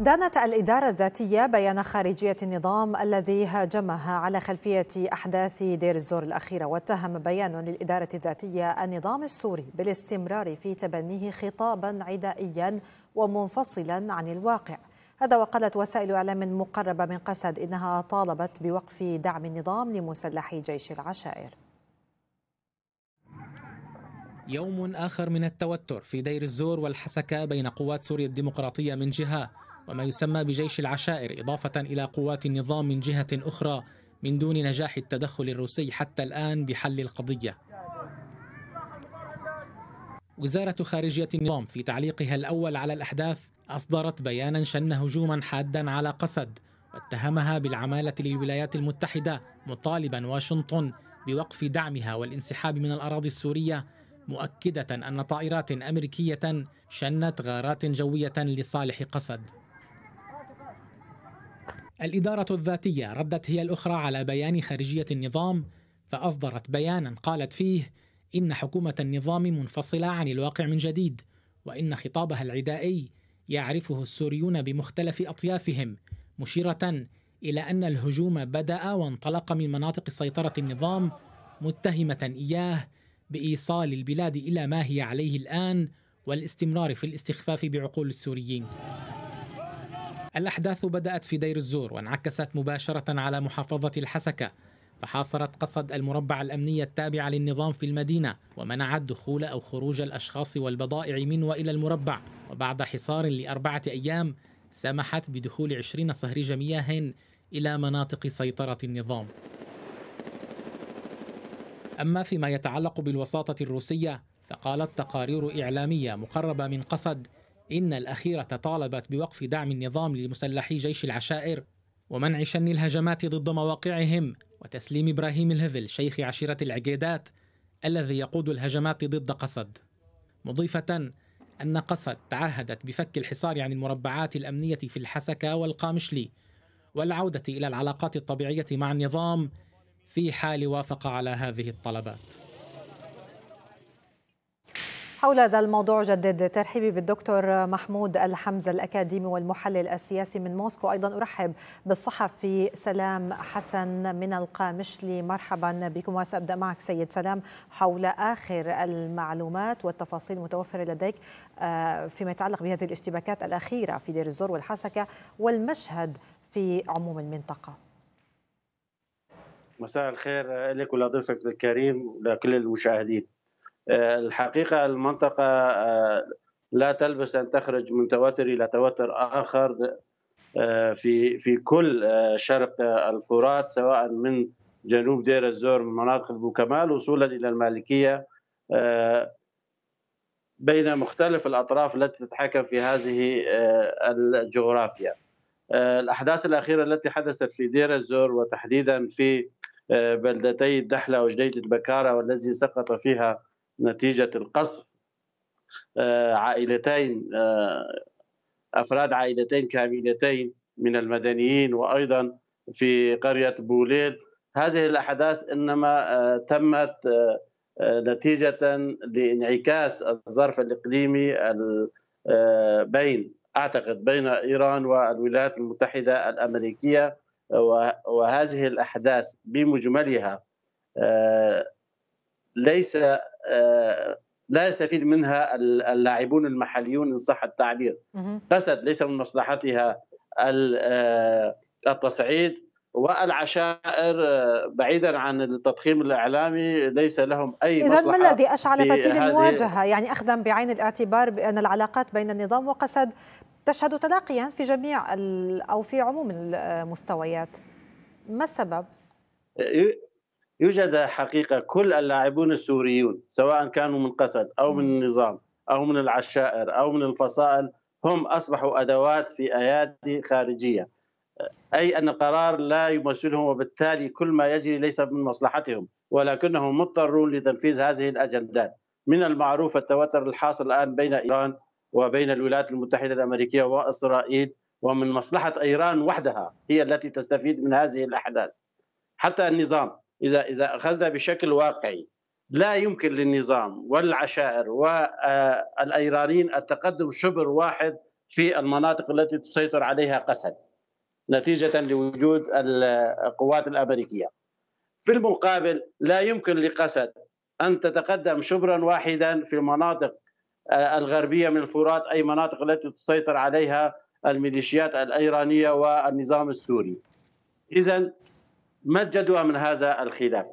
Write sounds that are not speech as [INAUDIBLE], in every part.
دانت الإدارة الذاتية بيان خارجية النظام الذي هاجمها على خلفية أحداث دير الزور الأخيرة واتهم بيان للإدارة الذاتية النظام السوري بالاستمرار في تبنيه خطابا عدائيا ومنفصلا عن الواقع هذا وقالت وسائل إعلام مقربة من قسد إنها طالبت بوقف دعم النظام لمسلحي جيش العشائر يوم آخر من التوتر في دير الزور والحسكة بين قوات سوريا الديمقراطية من جهة وما يسمى بجيش العشائر إضافة إلى قوات النظام من جهة أخرى من دون نجاح التدخل الروسي حتى الآن بحل القضية وزارة خارجية النظام في تعليقها الأول على الأحداث أصدرت بيانا شن هجوما حادا على قسد واتهمها بالعمالة للولايات المتحدة مطالبا واشنطن بوقف دعمها والانسحاب من الأراضي السورية مؤكدة أن طائرات أمريكية شنت غارات جوية لصالح قسد الإدارة الذاتية ردت هي الأخرى على بيان خارجية النظام فأصدرت بيانا قالت فيه إن حكومة النظام منفصلة عن الواقع من جديد وإن خطابها العدائي يعرفه السوريون بمختلف أطيافهم مشيرة إلى أن الهجوم بدأ وانطلق من مناطق سيطرة النظام متهمة إياه بإيصال البلاد إلى ما هي عليه الآن والاستمرار في الاستخفاف بعقول السوريين الأحداث بدأت في دير الزور وانعكست مباشرة على محافظة الحسكة فحاصرت قصد المربع الأمني التابع للنظام في المدينة ومنعت دخول أو خروج الأشخاص والبضائع من وإلى المربع وبعد حصار لأربعة أيام سمحت بدخول عشرين صهريج مياه إلى مناطق سيطرة النظام أما فيما يتعلق بالوساطة الروسية فقالت تقارير إعلامية مقربة من قصد إن الأخيرة طالبت بوقف دعم النظام لمسلحي جيش العشائر ومنع شن الهجمات ضد مواقعهم وتسليم إبراهيم الهفل شيخ عشيرة العقيدات الذي يقود الهجمات ضد قصد مضيفة أن قصد تعهدت بفك الحصار عن المربعات الأمنية في الحسكة والقامشلي والعودة إلى العلاقات الطبيعية مع النظام في حال وافق على هذه الطلبات حول هذا الموضوع جدد ترحيبي بالدكتور محمود الحمزة الأكاديمي والمحلل السياسي من موسكو أيضا أرحب بالصحفي سلام حسن من القامشلي مرحبا بكم وسأبدأ معك سيد سلام حول آخر المعلومات والتفاصيل المتوفرة لديك آه، فيما يتعلق بهذه الاشتباكات الأخيرة في دير الزور والحسكة والمشهد في عموم المنطقة مساء الخير لك ولضيفك الكريم ولكل المشاهدين آه، الحقيقه المنطقه آه، لا تلبس ان تخرج من توتر الى توتر اخر آه، في في كل شرق الفرات سواء من جنوب دير الزور من مناطق بوكمال وصولا الى المالكيه بين مختلف الاطراف التي تتحكم في هذه الجغرافيا. الاحداث الاخيره التي حدثت في دير الزور وتحديدا في بلدتي الدحله وجديد البكاره والذي سقط فيها نتيجة القصف آه، عائلتين آه، أفراد عائلتين كاملتين من المدنيين وأيضا في قرية بوليل هذه الأحداث إنما آه، تمت نتيجة لانعكاس الظرف الإقليمي بين أعتقد بين إيران والولايات المتحدة الأمريكية وهذه الأحداث بمجملها ليس آه، لا يستفيد منها اللاعبون المحليون ان صح التعبير قسد ليس من مصلحتها آه، التصعيد والعشائر آه، بعيدا عن التضخيم الاعلامي ليس لهم اي اذا ما الذي اشعل فتيل المواجهه يعني اخذا بعين الاعتبار بان العلاقات بين النظام وقسد تشهد تلاقيا في جميع او في عموم المستويات ما السبب يوجد حقيقه كل اللاعبون السوريون سواء كانوا من قسد او من النظام او من العشائر او من الفصائل هم اصبحوا ادوات في ايادي خارجيه اي ان القرار لا يمثلهم وبالتالي كل ما يجري ليس من مصلحتهم ولكنهم مضطرون لتنفيذ هذه الاجندات من المعروف التوتر الحاصل الان بين ايران وبين الولايات المتحده الامريكيه واسرائيل ومن مصلحه ايران وحدها هي التي تستفيد من هذه الاحداث حتى النظام إذا إذا أخذنا بشكل واقعي لا يمكن للنظام والعشائر والأيرانيين آه، التقدم شبر واحد في المناطق التي تسيطر عليها قسد نتيجة لوجود القوات الأمريكية في المقابل لا يمكن لقسد أن تتقدم شبرا واحدا في المناطق آه، الغربية من الفرات أي مناطق التي تسيطر عليها الميليشيات الإيرانية والنظام السوري إذا ما الجدوى من هذا الخلاف؟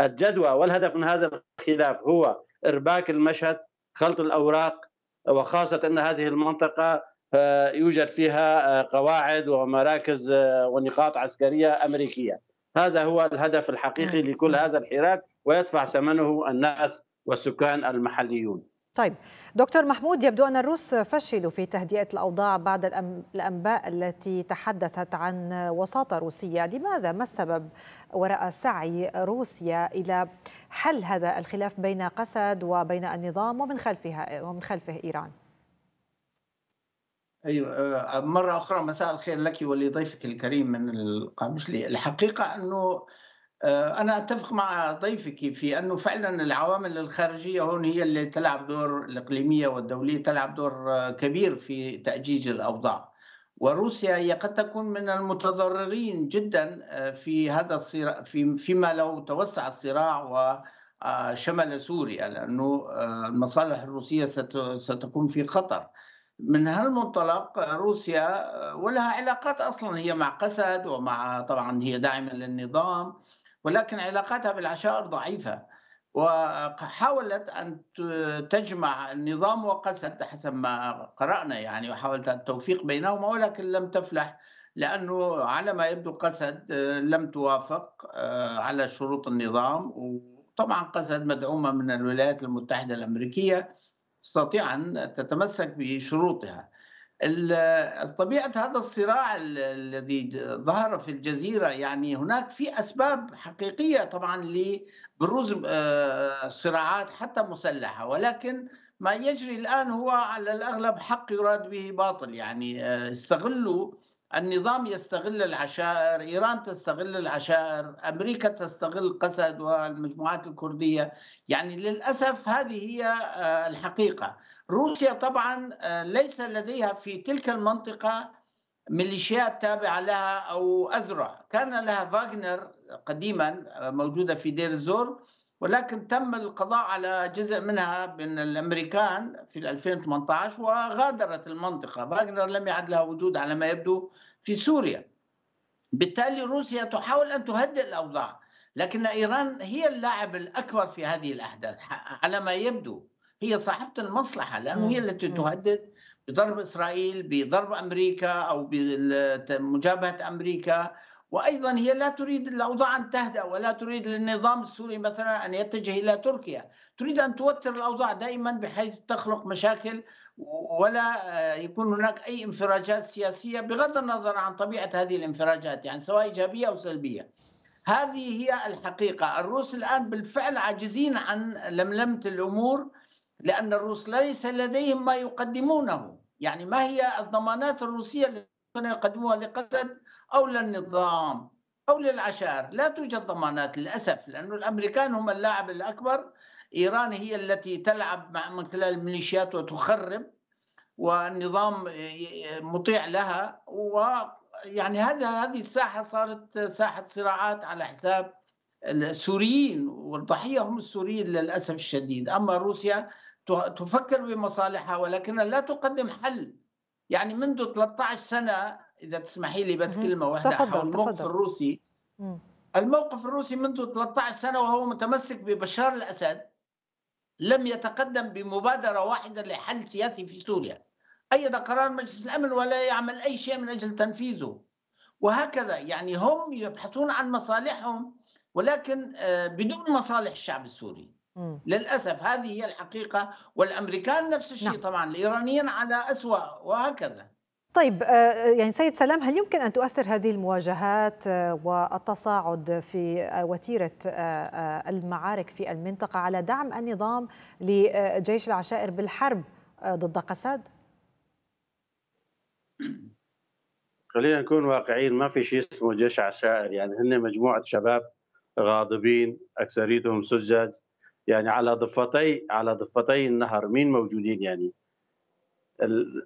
الجدوى والهدف من هذا الخلاف هو إرباك المشهد خلط الأوراق وخاصة أن هذه المنطقة آه، يوجد فيها آه، قواعد ومراكز آه، ونقاط عسكرية أمريكية هذا هو الهدف الحقيقي نعم. لكل هذا الحراك ويدفع ثمنه الناس والسكان المحليون طيب دكتور محمود يبدو أن الروس فشلوا في تهدئة الأوضاع بعد الأنباء التي تحدثت عن وساطة روسية لماذا ما السبب وراء سعي روسيا إلى حل هذا الخلاف بين قسد وبين النظام ومن خلفها ومن خلفه إيران أيوة آه، مرة أخرى مساء الخير لك ولضيفك الكريم من القامشلي الحقيقة أنه آه، أنا أتفق مع ضيفك في أنه فعلا العوامل الخارجية هون هي اللي تلعب دور الإقليمية والدولية تلعب دور آه، كبير في تأجيج الأوضاع وروسيا هي قد تكون من المتضررين جدا آه، في هذا الصراع في فيما لو توسع الصراع وشمل سوريا لأنه المصالح الروسية ستكون في خطر من هالمنطلق روسيا ولها علاقات اصلا هي مع قسد ومع طبعا هي داعمه للنظام ولكن علاقاتها بالعشائر ضعيفة وحاولت أن تجمع النظام وقسد حسب ما قرأنا يعني وحاولت التوفيق بينهما ولكن لم تفلح لأنه على ما يبدو قسد لم توافق آه، على شروط النظام وطبعا قسد مدعومة من الولايات المتحدة الأمريكية تستطيع أن تتمسك بشروطها طبيعة هذا الصراع الذي ظهر في الجزيرة يعني هناك في أسباب حقيقية طبعا لبروز آه، صراعات حتى مسلحة ولكن ما يجري الآن هو على الأغلب حق يراد به باطل يعني آه، استغلوا النظام يستغل العشائر إيران تستغل العشائر أمريكا تستغل قسد والمجموعات الكردية يعني للأسف هذه هي آه، الحقيقة روسيا طبعا آه، ليس لديها في تلك المنطقة ميليشيات تابعة لها أو أذرع كان لها فاغنر قديما آه، موجودة في دير الزور ولكن تم القضاء على جزء منها من الامريكان في 2018 وغادرت المنطقه، فاغنر لم يعد لها وجود على ما يبدو في سوريا. بالتالي روسيا تحاول ان تهدئ الاوضاع، لكن ايران هي اللاعب الاكبر في هذه الاحداث على ما يبدو. هي صاحبة المصلحة لأنه هي التي تهدد بضرب إسرائيل بضرب أمريكا أو بمجابهة أمريكا وايضا هي لا تريد الاوضاع ان تهدا ولا تريد للنظام السوري مثلا ان يتجه الى تركيا، تريد ان توتر الاوضاع دائما بحيث تخلق مشاكل ولا آه، يكون هناك اي انفراجات سياسيه بغض النظر عن طبيعه هذه الانفراجات يعني سواء ايجابيه او سلبيه. هذه هي الحقيقه، الروس الان بالفعل عاجزين عن لملمه الامور لان الروس ليس لديهم ما يقدمونه، يعني ما هي الضمانات الروسيه يقدموها لقسد أو للنظام أو للعشائر لا توجد ضمانات للأسف لأن الأمريكان هم اللاعب الأكبر إيران هي التي تلعب مع من خلال الميليشيات وتخرب والنظام مطيع لها ويعني هذا هذه الساحة صارت ساحة صراعات على حساب السوريين والضحية هم السوريين للأسف الشديد أما روسيا تفكر بمصالحها ولكنها لا تقدم حل يعني منذ 13 سنة إذا تسمحي لي بس كلمة واحدة تفضل حول الموقف تفضل. الروسي الموقف الروسي منذ 13 سنة وهو متمسك ببشار الأسد لم يتقدم بمبادرة واحدة لحل سياسي في سوريا أيد قرار مجلس الأمن ولا يعمل أي شيء من أجل تنفيذه وهكذا يعني هم يبحثون عن مصالحهم ولكن آه، بدون مصالح الشعب السوري للأسف هذه هي الحقيقة والأمريكان نفس الشيء نعم. طبعا الإيرانيين على أسوأ وهكذا طيب آه، آه، يعني سيد سلام هل يمكن أن تؤثر هذه المواجهات آه، والتصاعد في وتيرة المعارك في المنطقة على دعم النظام لجيش العشائر بالحرب ضد قساد؟ خلينا نكون واقعيين ما في شيء اسمه جيش عشائر يعني هن مجموعة شباب غاضبين أكثريتهم سجاج يعني على ضفتي على ضفتي النهر مين موجودين يعني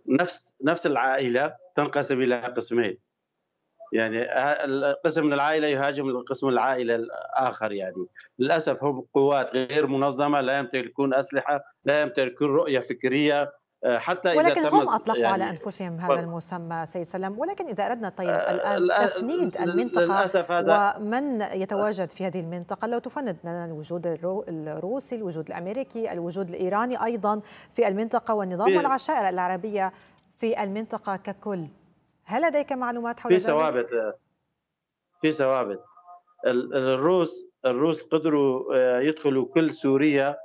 نفس نفس العائله تنقسم الى قسمين يعني قسم من العائله يهاجم القسم العائله الاخر يعني للاسف هم قوات غير منظمه لا يمتلكون اسلحه لا يمتلكون رؤيه فكريه حتى إذا ولكن هم أطلقوا يعني على أنفسهم هذا المسمى سيد سلام ولكن إذا أردنا طيب آه، الآن تفنيد المنطقة ومن يتواجد في هذه المنطقة لو تفند لنا الوجود الروسي الوجود الأمريكي الوجود الإيراني أيضا في المنطقة والنظام والعشائر العربية في المنطقة ككل هل لديك معلومات حول في ذلك؟ ثوابت آه، في ثوابت الروس الروس قدروا آه، يدخلوا كل سوريا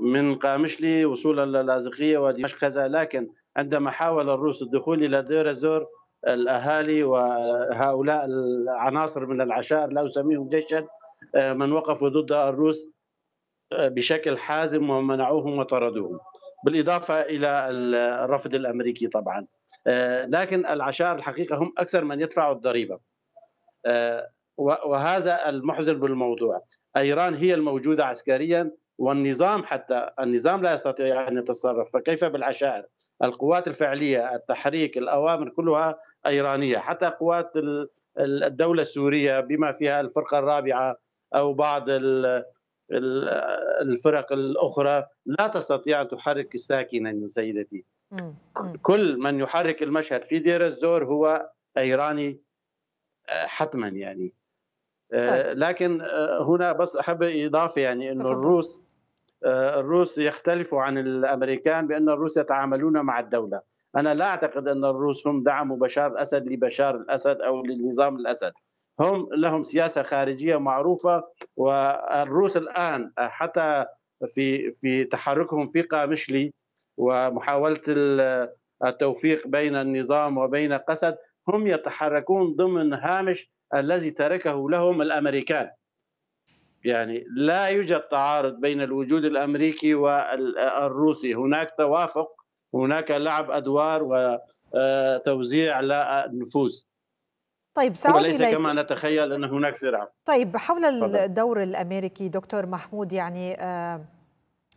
من قامشلي وصولا للاذقية ودمشق كذا لكن عندما حاول الروس الدخول إلى دير الزور الأهالي وهؤلاء العناصر من العشائر لا أسميهم جيشا آه، من وقفوا ضد الروس آه، بشكل حازم ومنعوهم وطردوهم بالإضافة إلى الرفض الأمريكي طبعا آه، لكن العشائر الحقيقة هم أكثر من يدفعوا الضريبة وهذا المحزن بالموضوع ايران هي الموجوده عسكريا والنظام حتى النظام لا يستطيع أن يتصرف فكيف بالعشائر القوات الفعلية التحريك الأوامر كلها أيرانية حتى قوات الدولة السورية بما فيها الفرقة الرابعة أو بعض الفرق الأخرى لا تستطيع أن تحرك الساكنة سيدتي كل من يحرك المشهد في دير الزور هو ايراني آه، حتما يعني آه، لكن آه، هنا بس احب اضافه يعني انه الروس آه، الروس يختلفوا عن الامريكان بان الروس يتعاملون مع الدوله، انا لا اعتقد ان الروس هم دعموا بشار الاسد لبشار الاسد او للنظام الاسد، هم لهم سياسه خارجيه معروفه والروس الان حتى في في تحركهم في قامشلي ومحاوله التوفيق بين النظام وبين قسد هم يتحركون ضمن هامش الذي تركه لهم الامريكان يعني لا يوجد تعارض بين الوجود الامريكي والروسي هناك توافق هناك لعب ادوار وتوزيع النفوذ طيب سعود وليس إليك. كما نتخيل ان هناك صراع طيب حول الدور الامريكي دكتور محمود يعني آه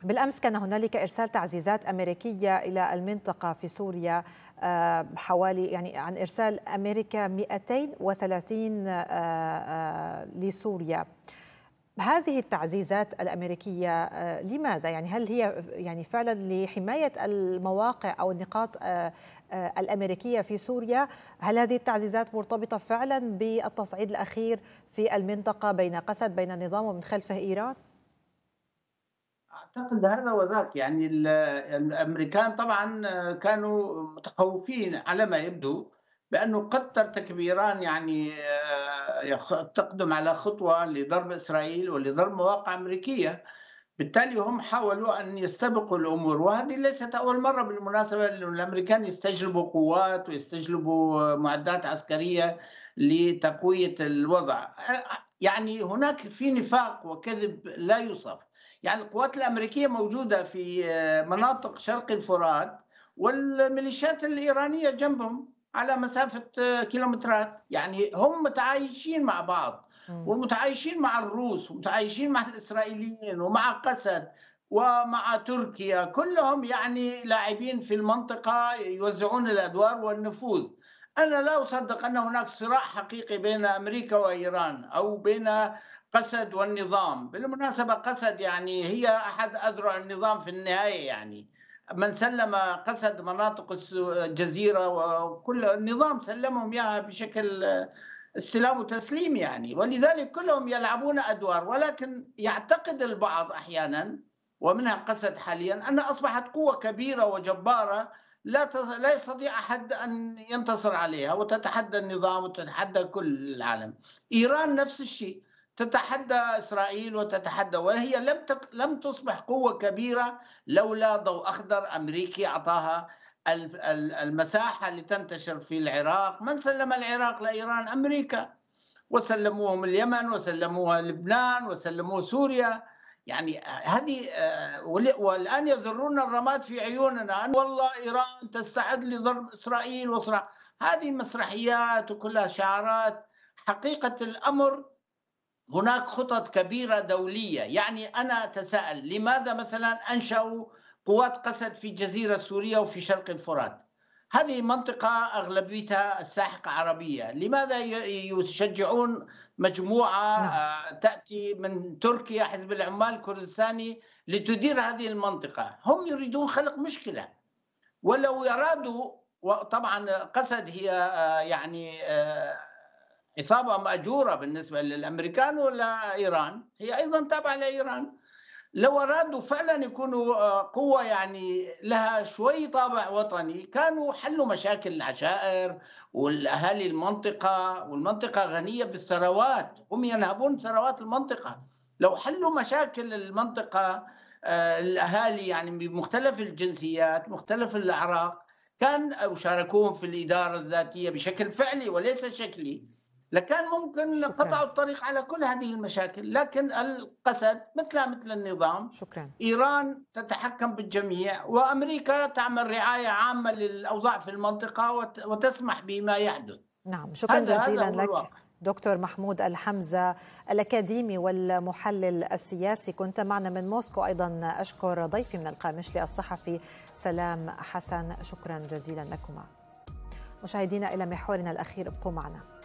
بالامس كان هنالك ارسال تعزيزات امريكيه الى المنطقه في سوريا آه، حوالي يعني عن ارسال امريكا 230 آه، آه، لسوريا هذه التعزيزات الامريكيه لماذا يعني هل هي يعني فعلا لحمايه المواقع او النقاط الامريكيه في سوريا هل هذه التعزيزات مرتبطه فعلا بالتصعيد الاخير في المنطقه بين قسد بين النظام ومن خلفه ايران اعتقد هذا وذاك يعني الامريكان طبعا كانوا متخوفين على ما يبدو بانه قد ترتكب ايران يعني آه، تقدم على خطوه لضرب اسرائيل ولضرب مواقع امريكيه بالتالي هم حاولوا أن يستبقوا الأمور وهذه ليست أول مرة بالمناسبة الأمريكان يستجلبوا قوات ويستجلبوا معدات عسكرية لتقوية الوضع يعني هناك في نفاق وكذب لا يوصف يعني القوات الأمريكية موجودة في مناطق شرق الفرات والميليشيات الإيرانية جنبهم على مسافة كيلومترات يعني هم متعايشين مع بعض ومتعايشين مع الروس ومتعايشين مع [LAUGHS] الإسرائيليين ومع قسد ومع تركيا كلهم يعني لاعبين في المنطقة يوزعون الأدوار والنفوذ أنا لا أصدق أن هناك صراع حقيقي بين أمريكا وإيران أو بين قسد والنظام بالمناسبة قسد يعني هي أحد أذرع النظام في النهاية يعني من سلم قسد مناطق الجزيرة وكل النظام سلمهم إياها بشكل استلام وتسليم يعني ولذلك كلهم يلعبون أدوار ولكن يعتقد البعض أحيانا ومنها قسد حاليا أن أصبحت قوة كبيرة وجبارة لا لا يستطيع أحد أن ينتصر عليها وتتحدى النظام وتتحدى كل العالم إيران نفس الشيء تتحدى اسرائيل وتتحدى وهي لم تك لم تصبح قوه كبيره لولا ضوء اخضر امريكي اعطاها المساحه لتنتشر في العراق، من سلم العراق لايران؟ امريكا وسلموهم اليمن وسلموها لبنان وسلموا سوريا يعني هذه آه، والان يذرون الرماد في عيوننا ان والله ايران تستعد لضرب اسرائيل وصراع هذه مسرحيات وكلها شعارات حقيقه الامر هناك خطط كبيرة دولية يعني أنا أتساءل لماذا مثلا أنشأوا قوات قسد في جزيرة سوريا وفي شرق الفرات هذه منطقة أغلبيتها الساحقة عربية لماذا يشجعون مجموعة آه، نعم. تأتي من تركيا حزب العمال الكردستاني لتدير هذه المنطقة هم يريدون خلق مشكلة ولو أرادوا وطبعا قسد هي آه، يعني آه، عصابه ماجوره بالنسبه للامريكان ولا ايران هي ايضا تابعه لايران لو ارادوا فعلا يكونوا آه، قوه يعني لها شوي طابع وطني كانوا حلوا مشاكل العشائر والاهالي المنطقه والمنطقه غنيه بالثروات هم ينهبون ثروات المنطقه لو حلوا مشاكل المنطقه آه، الاهالي يعني بمختلف الجنسيات مختلف الاعراق كان وشاركوهم في الاداره الذاتيه بشكل فعلي وليس شكلي لكان ممكن قطعوا الطريق على كل هذه المشاكل لكن القسد مثل مثل النظام شكرا إيران تتحكم بالجميع وأمريكا تعمل رعاية عامة للأوضاع في المنطقة وتسمح بما يحدث نعم شكرا هذا جزيلا هذا لك الواقع. دكتور محمود الحمزة الأكاديمي والمحلل السياسي كنت معنا من موسكو أيضا أشكر ضيفي من القامشلي الصحفي سلام حسن شكرا جزيلا لكما مشاهدينا إلى محورنا الأخير ابقوا معنا